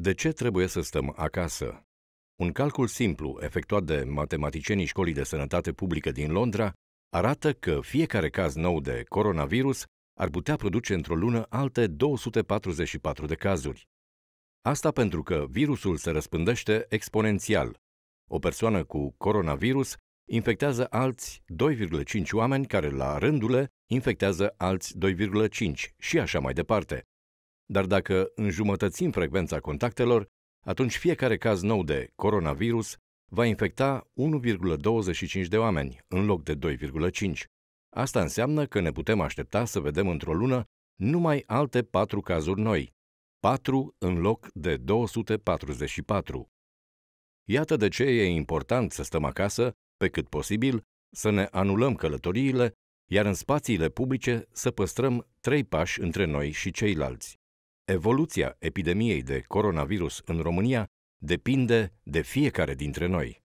De ce trebuie să stăm acasă? Un calcul simplu efectuat de matematicienii Școlii de Sănătate Publică din Londra arată că fiecare caz nou de coronavirus ar putea produce într-o lună alte 244 de cazuri. Asta pentru că virusul se răspândește exponențial. O persoană cu coronavirus infectează alți 2,5 oameni care la rândul infectează alți 2,5 și așa mai departe. Dar dacă înjumătățim frecvența contactelor, atunci fiecare caz nou de coronavirus va infecta 1,25 de oameni în loc de 2,5. Asta înseamnă că ne putem aștepta să vedem într-o lună numai alte 4 cazuri noi, 4 în loc de 244. Iată de ce e important să stăm acasă, pe cât posibil, să ne anulăm călătoriile, iar în spațiile publice să păstrăm trei pași între noi și ceilalți. Evoluția epidemiei de coronavirus în România depinde de fiecare dintre noi.